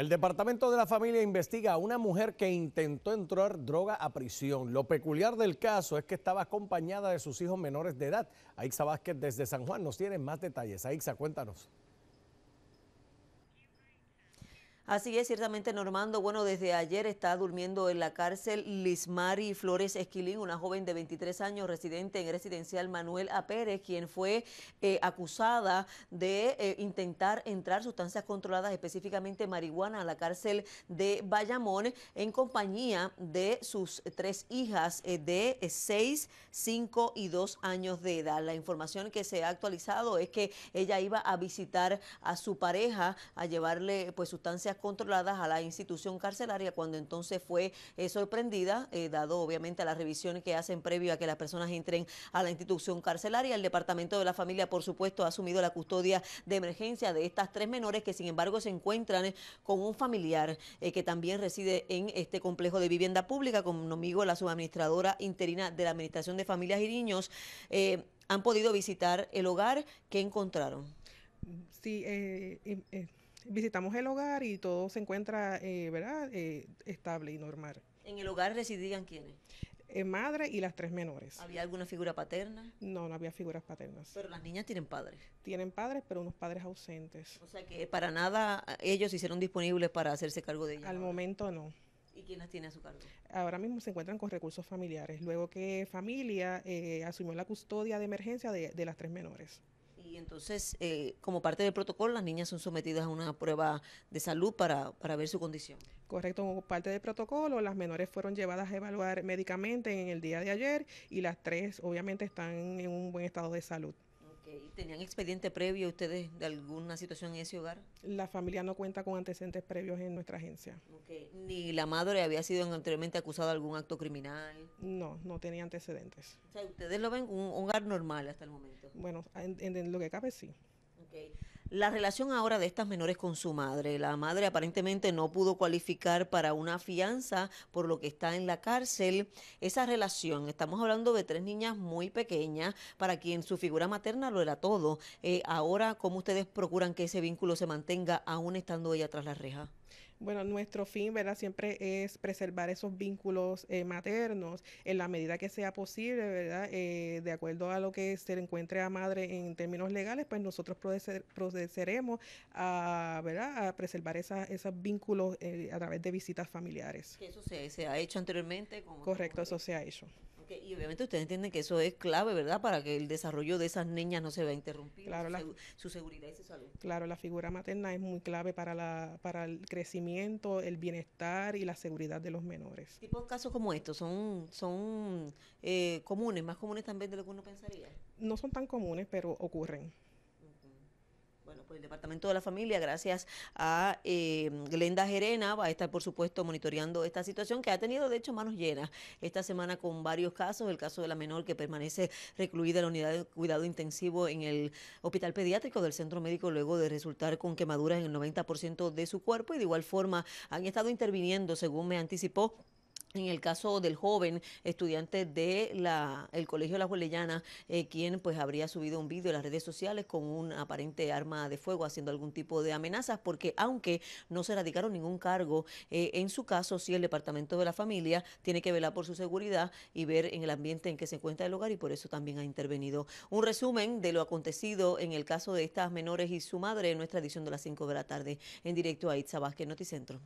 El Departamento de la Familia investiga a una mujer que intentó entrar droga a prisión. Lo peculiar del caso es que estaba acompañada de sus hijos menores de edad. Aixa Vázquez desde San Juan nos tiene más detalles. Aixa, cuéntanos. Así es, ciertamente Normando, bueno, desde ayer está durmiendo en la cárcel Lismari Flores Esquilín, una joven de 23 años residente en residencial Manuel A. Pérez, quien fue eh, acusada de eh, intentar entrar sustancias controladas, específicamente marihuana, a la cárcel de Bayamón en compañía de sus tres hijas eh, de 6, 5 y 2 años de edad. La información que se ha actualizado es que ella iba a visitar a su pareja, a llevarle pues sustancias controladas a la institución carcelaria cuando entonces fue eh, sorprendida, eh, dado obviamente a las revisiones que hacen previo a que las personas entren a la institución carcelaria. El Departamento de la Familia, por supuesto, ha asumido la custodia de emergencia de estas tres menores que sin embargo se encuentran eh, con un familiar que también reside en este complejo de vivienda pública, con un amigo, la subadministradora interina de la Administración de Familias y Niños. han podido visitar el hogar que encontraron. Sí, em, visitamos el hogar y todo se encuentra, eh, ¿verdad?, eh, estable y normal. ¿En el hogar residían quiénes? Eh, madre y las tres menores. ¿Había alguna figura paterna? No, no había figuras paternas. Pero las niñas tienen padres. Tienen padres, pero unos padres ausentes. O sea que para nada ellos hicieron disponibles para hacerse cargo de ellas. Al momento no. ¿Y quién las tiene a su cargo? Ahora mismo se encuentran con recursos familiares, luego que familia asumió la custodia de emergencia de, de las tres menores. Y entonces, eh, como parte del protocolo, las niñas son sometidas a una prueba de salud para, para ver su condición. Correcto, como parte del protocolo, las menores fueron llevadas a evaluar médicamente en el día de ayer y las tres obviamente están en un buen estado de salud. ¿Tenían expediente previo ustedes de alguna situación en ese hogar? La familia no cuenta con antecedentes previos en nuestra agencia. Okay. ¿Ni la madre había sido anteriormente acusada de algún acto criminal? No, no tenía antecedentes. O sea, ¿ustedes lo ven un hogar normal hasta el momento? Bueno, en, lo que cabe sí. Okay. La relación ahora de estas menores con su madre. La madre aparentemente no pudo cualificar para una fianza por lo que está en la cárcel. Esa relación, estamos hablando de tres niñas muy pequeñas para quien su figura materna lo era todo. Eh, ahora, ¿cómo ustedes procuran que ese vínculo se mantenga aún estando ella tras la reja? Bueno, nuestro fin, ¿verdad? Siempre es preservar esos vínculos eh, maternos en la medida que sea posible, ¿verdad? Eh, de acuerdo a lo que se le encuentre a madre en términos legales, pues nosotros procederemos a, ¿verdad? a preservar esos vínculos eh, a través de visitas familiares. Eso se, ha hecho anteriormente. Correcto, eso se ha hecho y obviamente ustedes entienden que eso es clave, ¿verdad? Para que el desarrollo de esas niñas no se vea interrumpido, claro, su, seguridad y su salud. Claro, la figura materna es muy clave para, la, para el crecimiento, el bienestar y la seguridad de los menores. ¿Tipos casos como estos son, son eh, comunes, más comunes también de lo que uno pensaría? No son tan comunes, pero ocurren. Bueno, pues el Departamento de la Familia, gracias a eh, Glenda jerena va a estar por supuesto monitoreando esta situación que ha tenido de hecho manos llenas esta semana con varios casos, el caso de la menor que permanece recluida en la unidad de cuidado intensivo en el hospital pediátrico del centro médico luego de resultar con quemaduras en el 90% de su cuerpo y de igual forma han estado interviniendo, según me anticipó en el caso del joven estudiante de la el Colegio La Juelellana, eh, quien pues habría subido un vídeo en las redes sociales con un aparente arma de fuego haciendo algún tipo de amenazas, porque aunque no se radicaron ningún cargo, eh, en su caso sí el Departamento de la Familia tiene que velar por su seguridad y ver en el ambiente en que se encuentra el hogar y por eso también ha intervenido. Un resumen de lo acontecido en el caso de estas menores y su madre en nuestra edición de las 5 de la tarde en directo a Itza Vázquez Noticentro.